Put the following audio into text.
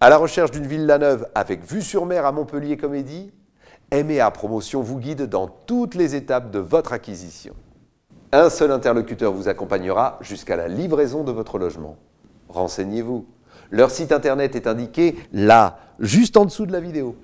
À la recherche d'une la neuve avec vue sur mer à Montpellier Comédie, MEA Promotion vous guide dans toutes les étapes de votre acquisition. Un seul interlocuteur vous accompagnera jusqu'à la livraison de votre logement. Renseignez-vous. Leur site internet est indiqué là, juste en dessous de la vidéo.